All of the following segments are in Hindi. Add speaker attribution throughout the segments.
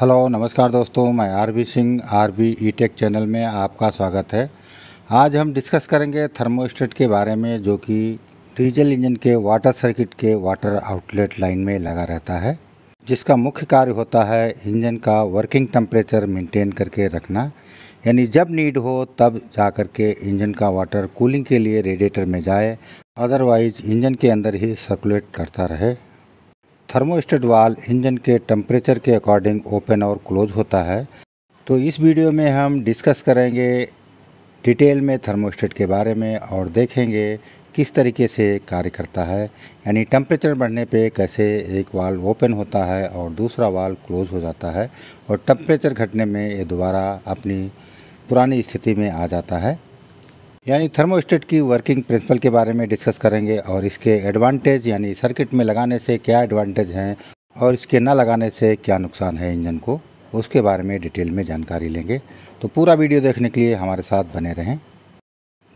Speaker 1: हेलो नमस्कार दोस्तों मैं R B Singh R B e tech channel में आपका स्वागत है आज हम डिस्कस करेंगे थर्मोस्टेट के बारे में जो कि डीजल इंजन के वाटर सर्किट के वाटर आउटलेट लाइन में लगा रहता है जिसका मुख्य कार्य होता है इंजन का वर्किंग टेम्परेचर मेंटेन करके रखना यानी जब नीड हो तब जा कर के इंजन का वाटर कूलिंग के लिए रेडिएटर में जाए अदरवाइज इंजन के अंदर ही सर्कुलेट करता रहे थर्मोस्टेट वाल इंजन के टेम्परेचर के अकॉर्डिंग ओपन और क्लोज होता है तो इस वीडियो में हम डिस्कस करेंगे डिटेल में थर्मोस्टेट के बारे में और देखेंगे किस तरीके से कार्य करता है यानी टम्परेचर बढ़ने पे कैसे एक वाल ओपन होता है और दूसरा वाल क्लोज हो जाता है और टम्परेचर घटने में ये दोबारा अपनी पुरानी स्थिति में आ जाता है यानी थर्मोस्टेट की वर्किंग प्रिंसिपल के बारे में डिस्कस करेंगे और इसके एडवांटेज यानी सर्किट में लगाने से क्या एडवांटेज हैं और इसके ना लगाने से क्या नुकसान है इंजन को उसके बारे में डिटेल में जानकारी लेंगे तो पूरा वीडियो देखने के लिए हमारे साथ बने रहें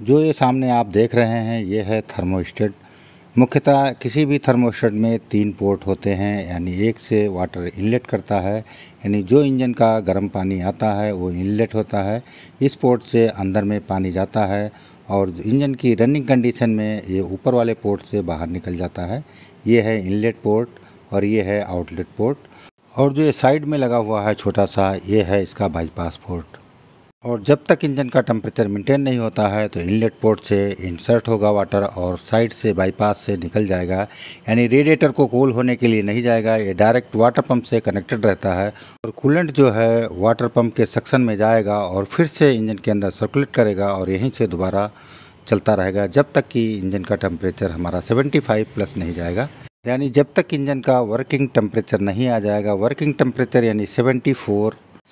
Speaker 1: जो ये सामने आप देख रहे हैं ये है थर्मोस्टेट मुख्यतः किसी भी थर्मोस्टेट में तीन पोर्ट होते हैं यानी एक से वाटर इनलेट करता है यानी जो इंजन का गर्म पानी आता है वो इनलेट होता है इस पोर्ट से अंदर में पानी जाता है और इंजन की रनिंग कंडीशन में ये ऊपर वाले पोर्ट से बाहर निकल जाता है ये है इनलेट पोर्ट और ये है आउटलेट पोर्ट और जो ये साइड में लगा हुआ है छोटा सा ये है इसका बाईपास पोर्ट और जब तक इंजन का टेम्परेचर मेंटेन नहीं होता है तो इनलेट पोर्ट से इंसर्ट होगा वाटर और साइड से बाईपास से निकल जाएगा यानी रेडिएटर को कूल होने के लिए नहीं जाएगा ये डायरेक्ट वाटर पंप से कनेक्टेड रहता है और कूलेंट जो है वाटर पंप के सेक्शन में जाएगा और फिर से इंजन के अंदर सर्कुलेट करेगा और यहीं से दोबारा चलता रहेगा जब तक कि इंजन का टेम्परेचर हमारा सेवेंटी प्लस नहीं जाएगा यानी जब तक इंजन का वर्किंग टेम्परेचर नहीं आ जाएगा वर्किंग टेम्परेचर यानी सेवेंटी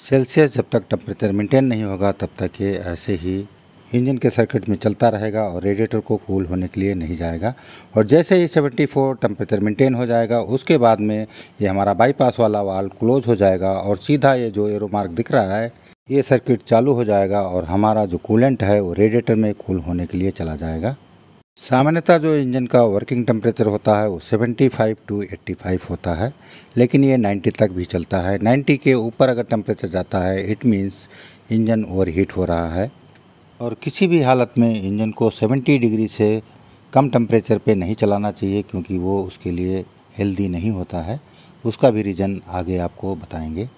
Speaker 1: सेल्सियस जब तक टेम्परेचर मेंटेन नहीं होगा तब तक ये ऐसे ही इंजन के सर्किट में चलता रहेगा और रेडिएटर को कूल होने के लिए नहीं जाएगा और जैसे ही 74 टेम्परेचर मेंटेन हो जाएगा उसके बाद में ये हमारा बाईपास वाला वाल क्लोज हो जाएगा और सीधा ये जो एरो मार्क दिख रहा है ये सर्किट चालू हो जाएगा और हमारा जो कूलेंट है वो रेडिएटर में कूल होने के लिए चला जाएगा सामान्यतः जो इंजन का वर्किंग टेम्परेचर होता है वो 75 टू 85 होता है लेकिन ये 90 तक भी चलता है 90 के ऊपर अगर टेम्परेचर जाता है it means engine over heat हो रहा है और किसी भी हालत में इंजन को 70 डिग्री से कम टेम्परेचर पे नहीं चलाना चाहिए क्योंकि वो उसके लिए हेल्दी नहीं होता है उसका भी रीज़न आगे आपको बताएंगे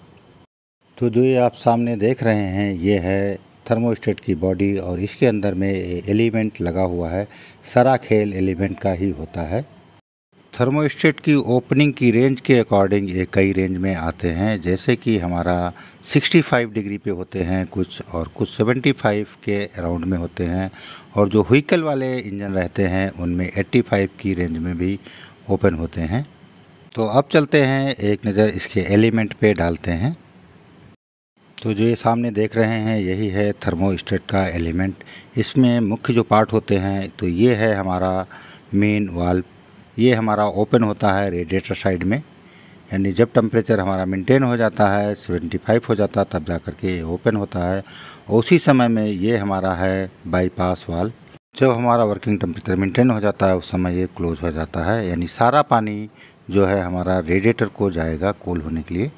Speaker 1: तो जो ये आप सामने देख रहे हैं ये है थर्मोस्टेट की बॉडी और इसके अंदर में एलिमेंट लगा हुआ है सारा खेल एलिमेंट का ही होता है थर्मोस्टेट की ओपनिंग की रेंज के अकॉर्डिंग ये कई रेंज में आते हैं जैसे कि हमारा 65 डिग्री पे होते हैं कुछ और कुछ 75 के अराउंड में होते हैं और जो व्हीकल वाले इंजन रहते हैं उनमें 85 की रेंज में भी ओपन होते हैं तो अब चलते हैं एक नज़र इसके एलिमेंट पे डालते हैं तो जो ये सामने देख रहे हैं यही है थर्मोस्टेट का एलिमेंट इसमें मुख्य जो पार्ट होते हैं तो ये है हमारा मेन वाल्व ये हमारा ओपन होता है रेडिएटर साइड में यानी जब टम्परेचर हमारा मेंटेन हो जाता है 75 हो जाता है तब जा कर के ओपन होता है उसी समय में ये हमारा है बाईपास वाल जब हमारा वर्किंग टम्परेचर मेंटेन हो जाता है उस समय ये क्लोज हो जाता है यानी सारा पानी जो है हमारा रेडिएटर को जाएगा कूल होने के लिए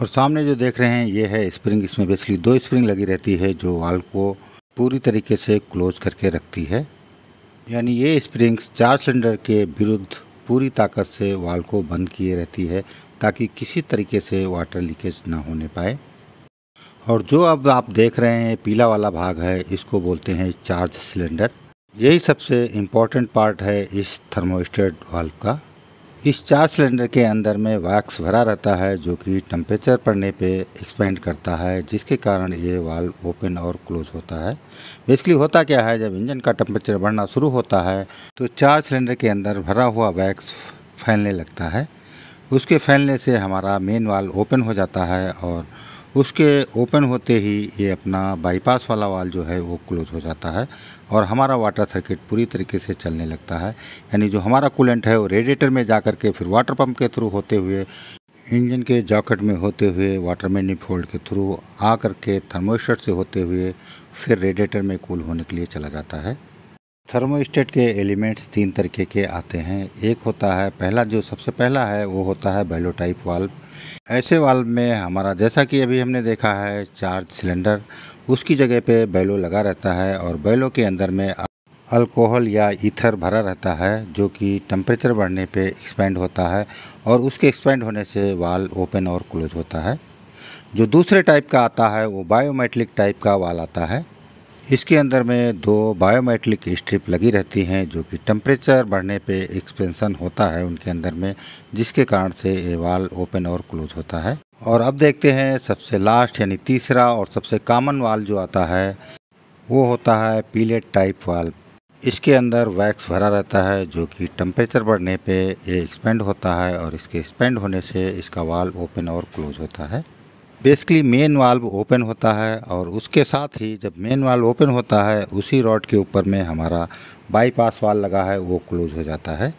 Speaker 1: और सामने जो देख रहे हैं ये है स्प्रिंग इसमें बेसिकली दो स्प्रिंग लगी रहती है जो वाल को पूरी तरीके से क्लोज करके रखती है यानी ये स्प्रिंग्स चार सिलेंडर के विरुद्ध पूरी ताकत से वाल को बंद किए रहती है ताकि किसी तरीके से वाटर लीकेज ना होने पाए और जो अब आप देख रहे हैं पीला वाला भाग है इसको बोलते हैं चार्ज सिलेंडर यही सबसे इम्पॉर्टेंट पार्ट है इस थर्मोस्टेट वाल्व का इस चार सिलेंडर के अंदर में वैक्स भरा रहता है जो कि टम्परेचर पड़ने पे एक्सपेंड करता है जिसके कारण ये वाल्व ओपन और क्लोज होता है बेसिकली होता क्या है जब इंजन का टम्परेचर बढ़ना शुरू होता है तो चार सिलेंडर के अंदर भरा हुआ वैक्स फैलने लगता है उसके फैलने से हमारा मेन वाल्व ओपन हो जाता है और उसके ओपन होते ही ये अपना बाईपास वाला वाल जो है वो क्लोज हो जाता है और हमारा वाटर सर्किट पूरी तरीके से चलने लगता है यानी जो हमारा कूलेंट है वो रेडिएटर में जा कर के फिर वाटर पंप के थ्रू होते हुए इंजन के जॉकेट में होते हुए वाटर मैनीफोल्ड के थ्रू आ करके थर्मोशर से होते हुए फिर रेडिएटर में कूल होने के लिए चला जाता है थर्मोस्टेट के एलिमेंट्स तीन तरीके के आते हैं एक होता है पहला जो सबसे पहला है वो होता है बैलोटाइप वाल्व ऐसे वाल्व में हमारा जैसा कि अभी हमने देखा है चार्ज सिलेंडर उसकी जगह पे बैलो लगा रहता है और बैलो के अंदर में अल्कोहल या ईथर भरा रहता है जो कि टम्परेचर बढ़ने पर एक्सपेंड होता है और उसके एक्सपेंड होने से वाल ओपन और क्लोज होता है जो दूसरे टाइप का आता है वो बायोमेट्रिक टाइप का वाल आता है इसके अंदर में दो बायोमेट्रिक स्ट्रिप लगी रहती हैं जो कि टेम्परेचर बढ़ने पे एक्सपेंसन होता है उनके अंदर में जिसके कारण से ये वाल ओपन और क्लोज होता है और अब देखते हैं सबसे लास्ट यानी तीसरा और सबसे कॉमन वाल जो आता है वो होता है पीलेट टाइप वाल इसके अंदर वैक्स भरा रहता है जो कि टेम्परेचर बढ़ने पे ये एक्सपेंड होता है और इसके एक्सपेंड होने से इसका वाल ओपन और क्लोज होता है बेसिकली मेन वाल्व ओपन होता है और उसके साथ ही जब मेन वाल्व ओपन होता है उसी रॉड के ऊपर में हमारा बाईपास वाल लगा है वो क्लोज हो जाता है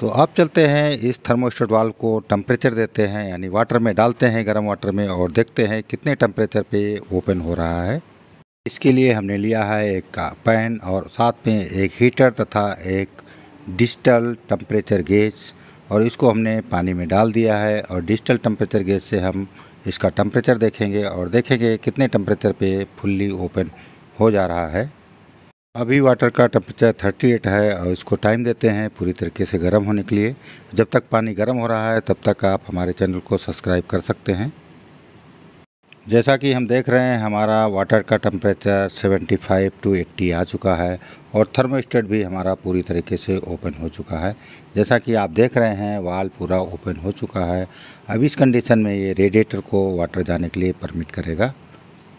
Speaker 1: तो अब चलते हैं इस थर्मोस्टेट वाल्व को टम्परेचर देते हैं यानी वाटर में डालते हैं गर्म वाटर में और देखते हैं कितने टम्परेचर पे ओपन हो रहा है इसके लिए हमने लिया है एक पैन और साथ में एक हीटर तथा एक डिजिटल टम्परेचर गेज और इसको हमने पानी में डाल दिया है और डिजिटल टम्परेचर गेज से हम इसका टम्परेचर देखेंगे और देखेंगे कितने टम्परेचर पे फुल्ली ओपन हो जा रहा है अभी वाटर का टेम्परेचर 38 है और इसको टाइम देते हैं पूरी तरीके से गर्म होने के लिए जब तक पानी गर्म हो रहा है तब तक आप हमारे चैनल को सब्सक्राइब कर सकते हैं जैसा कि हम देख रहे हैं हमारा वाटर का टेम्परेचर 75 टू 80 आ चुका है और थर्मोस्टेट भी हमारा पूरी तरीके से ओपन हो चुका है जैसा कि आप देख रहे हैं वाल पूरा ओपन हो चुका है अब इस कंडीशन में ये रेडिएटर को वाटर जाने के लिए परमिट करेगा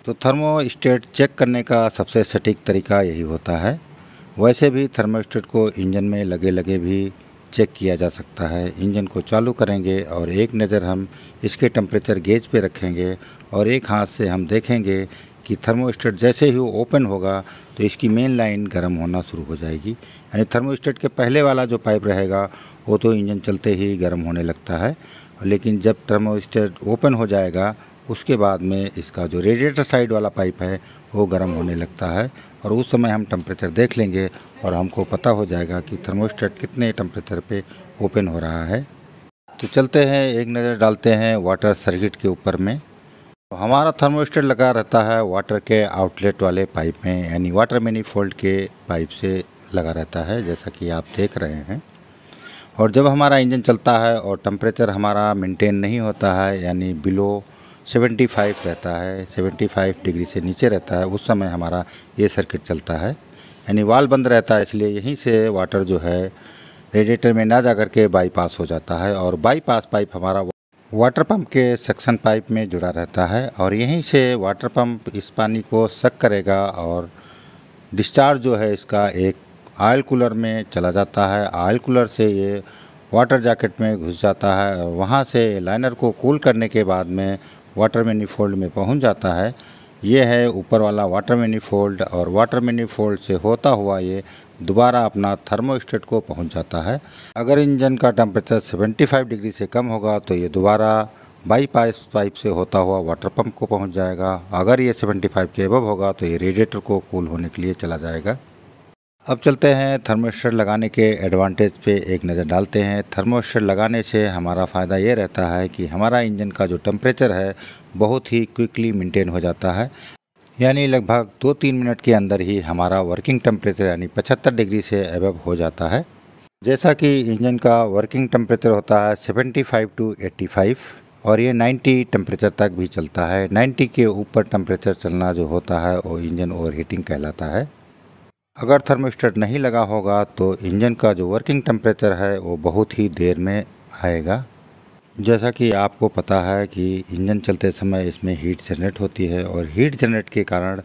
Speaker 1: तो थर्मोस्टेट चेक करने का सबसे सटीक तरीका यही होता है वैसे भी थर्मोस्टेट को इंजन में लगे लगे भी चेक किया जा सकता है इंजन को चालू करेंगे और एक नज़र हम इसके टम्परेचर गेज पे रखेंगे और एक हाथ से हम देखेंगे कि थर्मोस्टेट जैसे ही वो ओपन होगा तो इसकी मेन लाइन गर्म होना शुरू हो जाएगी यानी थर्मोस्टेट के पहले वाला जो पाइप रहेगा वो तो इंजन चलते ही गर्म होने लगता है लेकिन जब थर्मोस्टेट ओपन हो जाएगा उसके बाद में इसका जो रेडिएटर साइड वाला पाइप है वो गर्म होने लगता है और उस समय हम टम्परेचर देख लेंगे और हमको पता हो जाएगा कि थर्मोस्टेट कितने टम्परेचर पे ओपन हो रहा है तो चलते हैं एक नज़र डालते हैं वाटर सर्किट के ऊपर में तो हमारा थर्मोस्टेट लगा रहता है वाटर के आउटलेट वाले पाइप में यानी वाटर मैनीफोल्ड के पाइप से लगा रहता है जैसा कि आप देख रहे हैं और जब हमारा इंजन चलता है और टम्परेचर हमारा मेंटेन नहीं होता है यानी बिलो 75 रहता है 75 डिग्री से नीचे रहता है उस समय हमारा ये सर्किट चलता है यानी वाल बंद रहता है इसलिए यहीं से वाटर जो है रेडिएटर में ना जा कर के बाईपास हो जाता है और बाईपास पाइप हमारा वाटर पंप के सक्शन पाइप में जुड़ा रहता है और यहीं से वाटर पंप इस पानी को सक करेगा और डिस्चार्ज जो है इसका एक आयल कूलर में चला जाता है आयल कूलर से ये वाटर जैकेट में घुस जाता है और वहाँ से लाइनर को कूल करने के बाद में वाटर मैनीफोल्ड में पहुंच जाता है ये है ऊपर वाला वाटर मैनीफोल्ड और वाटर मैनीफोल्ड से होता हुआ ये दोबारा अपना थर्मोस्टेट को पहुंच जाता है अगर इंजन का टेम्परेचर 75 डिग्री से कम होगा तो ये दोबारा बाईपास पाइप से होता हुआ वाटर पंप को पहुंच जाएगा अगर ये 75 के अब होगा तो ये रेडिएटर को कूल होने के लिए चला जाएगा अब चलते हैं थर्मोस्टर लगाने के एडवांटेज पे एक नज़र डालते हैं थर्मोस्टर लगाने से हमारा फ़ायदा ये रहता है कि हमारा इंजन का जो टेम्परेचर है बहुत ही क्विकली मेंटेन हो जाता है यानी लगभग दो तीन मिनट के अंदर ही हमारा वर्किंग टेम्परेचर यानी पचहत्तर डिग्री से एबव हो जाता है जैसा कि इंजन का वर्किंग टेम्परेचर होता है सेवेंटी टू एट्टी और ये 90 टेम्परेचर तक भी चलता है 90 के ऊपर टेम्परेचर चलना जो होता है वो इंजन ओवर हीटिंग कहलाता है अगर थर्मोस्टेट नहीं लगा होगा तो इंजन का जो वर्किंग टेम्परेचर है वो बहुत ही देर में आएगा जैसा कि आपको पता है कि इंजन चलते समय इसमें हीट जनरेट होती है और हीट जनरेट के कारण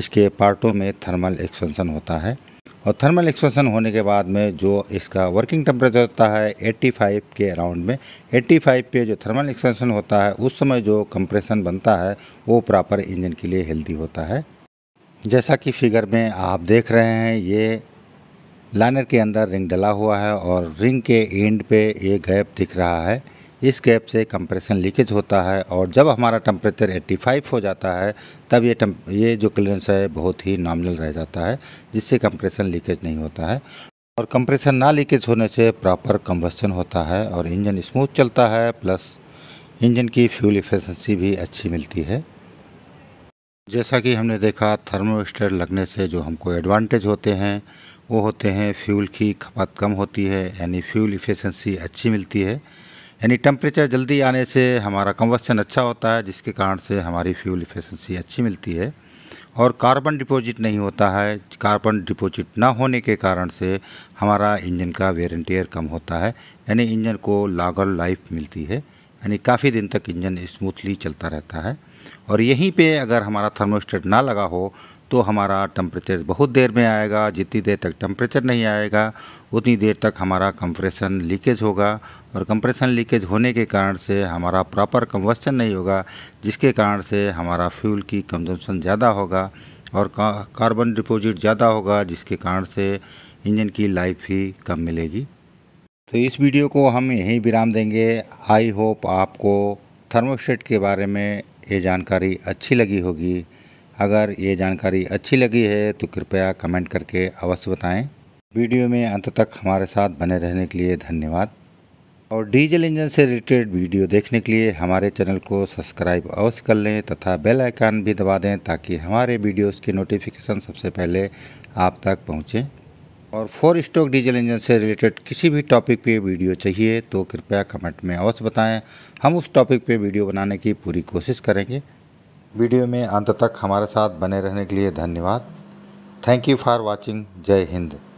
Speaker 1: इसके पार्टों में थर्मल एक्सपेंसन होता है और थर्मल एक्सपेंसन होने के बाद में जो इसका वर्किंग टेम्परेचर होता है 85 के अराउंड में 85 पे जो थर्मल एक्सपेंसन होता है उस समय जो कंप्रेशन बनता है वो प्रॉपर इंजन के लिए हेल्दी होता है जैसा कि फिगर में आप देख रहे हैं ये लाइनर के अंदर रिंग डला हुआ है और रिंग के एंड पे ये गैप दिख रहा है इस गैप से कंप्रेशन लीकेज होता है और जब हमारा टम्परेचर 85 हो जाता है तब ये ये जो क्लियरेंस है बहुत ही नॉमिनल रह जाता है जिससे कंप्रेशन लीकेज नहीं होता है और कंप्रेशन ना लीकेज होने से प्रॉपर कम्बसन होता है और इंजन स्मूथ चलता है प्लस इंजन की फ्यूल इफिशेंसी भी अच्छी मिलती है जैसा कि हमने देखा थर्मोस्टेट लगने से जो हमको एडवांटेज होते हैं वो होते हैं फ्यूल की खपत कम होती है यानी फ्यूल इफिशेंसी अच्छी मिलती है यानी टेम्परेचर जल्दी आने से हमारा कम्बसन अच्छा होता है जिसके कारण से हमारी फ्यूल इफिशेंसी अच्छी मिलती है और कार्बन डिपॉजिट नहीं होता है कार्बन डिपॉजिट ना होने के कारण से हमारा इंजन का वेरेंटियर कम होता है यानी इंजन को लागर लाइफ मिलती है यानी काफ़ी दिन तक इंजन स्मूथली चलता रहता है और यहीं पे अगर हमारा थर्मोस्टेट ना लगा हो तो हमारा टम्परेचर बहुत देर में आएगा जितनी देर तक टम्परेचर नहीं आएगा उतनी देर तक हमारा कंप्रेशन लीकेज होगा और कंप्रेशन लीकेज होने के कारण से हमारा प्रॉपर कंबस्टन नहीं होगा जिसके कारण से हमारा फ्यूल की कंजम्पन ज़्यादा होगा और कार्बन डिपोजिट ज़्यादा होगा जिसके कारण से इंजन की लाइफ ही कम मिलेगी तो इस वीडियो को हम यहीं विराम देंगे आई होप आपको थर्मोस्टेट के बारे में ये जानकारी अच्छी लगी होगी अगर ये जानकारी अच्छी लगी है तो कृपया कमेंट करके अवश्य बताएं वीडियो में अंत तक हमारे साथ बने रहने के लिए धन्यवाद और डीजल इंजन से रिलेटेड वीडियो देखने के लिए हमारे चैनल को सब्सक्राइब अवश्य कर लें तथा बेल आइकन भी दबा दें ताकि हमारे वीडियोज़ की नोटिफिकेशन सबसे पहले आप तक पहुँचें और फोर स्ट्रोक डीजल इंजन से रिलेटेड किसी भी टॉपिक पे वीडियो चाहिए तो कृपया कमेंट में अवश्य बताएं हम उस टॉपिक पे वीडियो बनाने की पूरी कोशिश करेंगे वीडियो में अंत तक हमारे साथ बने रहने के लिए धन्यवाद थैंक यू फॉर वॉचिंग जय हिंद